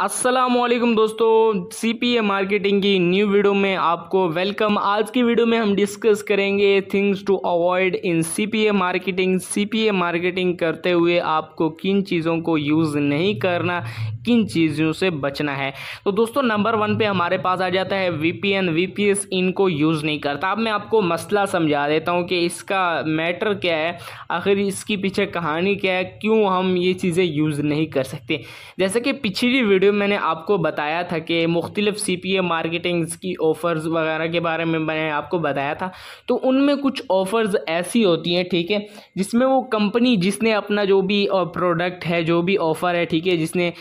असलम दोस्तों C P A marketing की new video में आपको वेलकम आज की वीडियो में हम डिस्कस करेंगे things to avoid in C P A marketing C P A marketing करते हुए आपको किन चीज़ों को यूज़ नहीं करना किन चीज़ों से बचना है तो दोस्तों नंबर वन पे हमारे पास आ जाता है V P N V P S इनको यूज़ नहीं करता अब मैं आपको मसला समझा देता हूँ कि इसका मैटर क्या है आखिर इसकी पीछे कहानी क्या है क्यों हम ये चीज़ें यूज़ नहीं कर सकते जैसे कि पिछली वीडियो वीडियो में मैंने आपको बताया था कि मुख्तलिफ़ सी पी ए मार्केटिंग्स की ऑफ़र्स वगैरह के बारे में मैंने आपको बताया था तो उनमें कुछ ऑफ़र्स ऐसी होती हैं ठीक है जिसमें वो कंपनी जिसने अपना जो भी प्रोडक्ट है जो भी ऑफ़र है ठीक है जिसने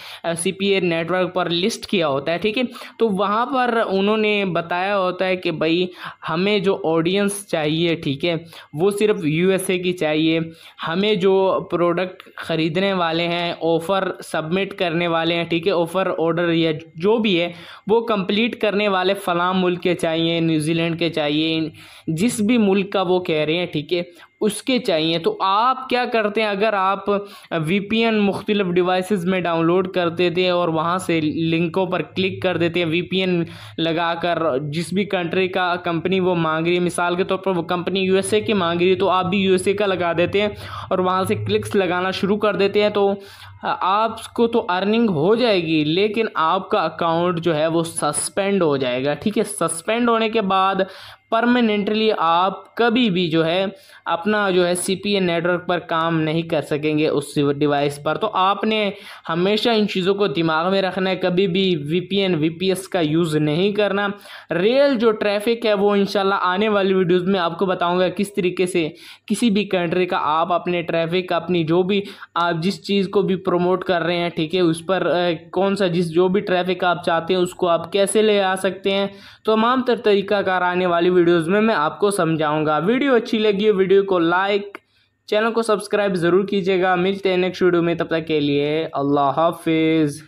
सी पी ए नेटवर्क पर लिस्ट किया होता है ठीक है तो वहाँ पर उन्होंने बताया होता है कि भाई हमें जो ऑडियंस चाहिए ठीक है वो सिर्फ यू एस ए की चाहिए हमें जो प्रोडक्ट ख़रीदने वाले हैं ऑफ़र सबमिट करने वाले हैं ठीक है ऑफ़र ऑफर ऑर्डर या जो भी है वो कंप्लीट करने वाले फलाम मुल्क के चाहिए न्यूजीलैंड के चाहिए जिस भी मुल्क का वो कह रहे हैं ठीक है उसके चाहिए तो आप क्या करते हैं अगर आप वी पी एन मुख्तलिफ़ डिवाइस में डाउनलोड कर देते हैं और वहाँ से लिंकों पर क्लिक कर देते हैं वी पी एन लगा कर जिस भी कंट्री का कंपनी वो मांग रही है मिसाल के तौर पर वो कंपनी यू एस ए की मांग रही है तो आप भी यू एस ए का लगा देते हैं और वहाँ से क्लिक्स लगाना शुरू कर देते हैं तो आपको तो अर्निंग हो जाएगी लेकिन आपका अकाउंट जो है वो सस्पेंड हो जाएगा ठीक है सस्पेंड होने के बाद परमानेंटली आप कभी भी जो है अपना जो है सी नेटवर्क पर काम नहीं कर सकेंगे उस डिवाइस पर तो आपने हमेशा इन चीज़ों को दिमाग में रखना है कभी भी वी पी का यूज़ नहीं करना रियल जो ट्रैफिक है वो इनशाला आने वाली वीडियोस में आपको बताऊंगा किस तरीके से किसी भी कंट्री का आप अपने ट्रैफिक अपनी जो भी आप जिस चीज़ को भी प्रमोट कर रहे हैं ठीक है उस पर कौन सा जिस जो भी ट्रैफिक आप चाहते हैं उसको आप कैसे ले आ सकते हैं तमाम तर तरीक़ाकार आने वाली वीडियोस में मैं आपको समझाऊंगा वीडियो अच्छी लगी हो वीडियो को लाइक चैनल को सब्सक्राइब ज़रूर कीजिएगा मिलते हैं नेक्स्ट वीडियो में तब तक के लिए अल्लाह हाफिज़